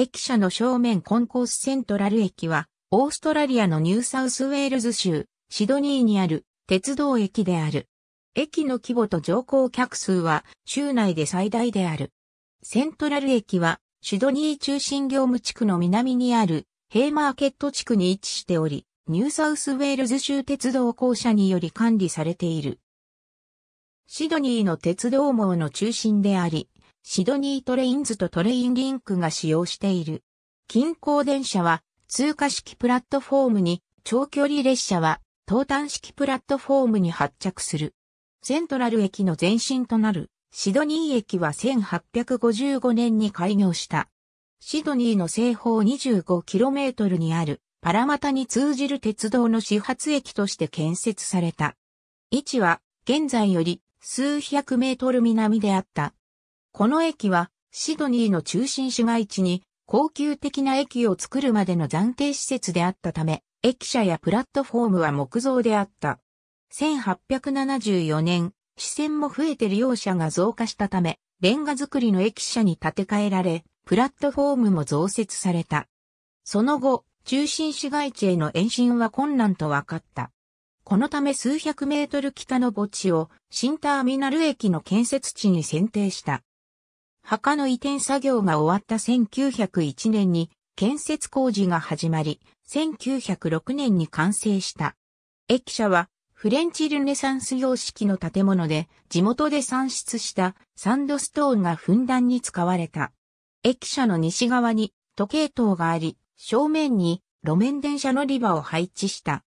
駅舎の正面コンコースセントラル駅は、オーストラリアのニューサウスウェールズ州、シドニーにある鉄道駅である。駅の規模と乗降客数は州内で最大である。セントラル駅はシドニー中心業務地区の南にあるヘイマーケット地区に位置しており、ニューサウスウェールズ州鉄道公社により管理されている。シドニーの鉄道網の中心であり、シドニートレインズとトレインリンクが使用している。近郊電車は通過式プラットフォームに、長距離列車は東端式プラットフォームに発着する。セントラル駅の前身となるシドニー駅は1855年に開業した。シドニーの西方 25km にあるパラマタに通じる鉄道の始発駅として建設された。位置は現在より数百メートル南であったこの駅は、シドニーの中心市街地に、高級的な駅を作るまでの暫定施設であったため、駅舎やプラットフォームは木造であった。1874年、視線も増えて利用者が増加したため、レンガ造りの駅舎に建て替えられ、プラットフォームも増設された。その後、中心市街地への延伸は困難と分かった。このため数百メートル北の墓地を新ターミナル駅の建設地に選定した。墓の移転作業が終わった1901年に建設工事が始まり、1906年に完成した。駅舎はフレンチルネサンス様式の建物で地元で産出したサンドストーンがふんだんに使われた。駅舎の西側に時計塔があり、正面に路面電車乗り場を配置した。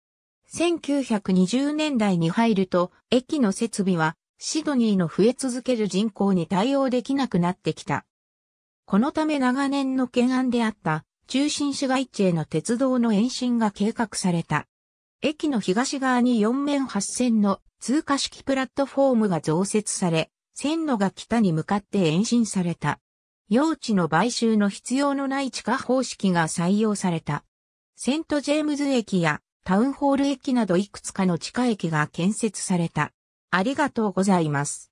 1920年代に入ると駅の設備はシドニーの増え続ける人口に対応できなくなってきた。このため長年の懸案であった中心市街地への鉄道の延伸が計画された。駅の東側に4面8線の通過式プラットフォームが増設され、線路が北に向かって延伸された。用地の買収の必要のない地下方式が採用された。セントジェームズ駅やタウンホール駅などいくつかの地下駅が建設された。ありがとうございます。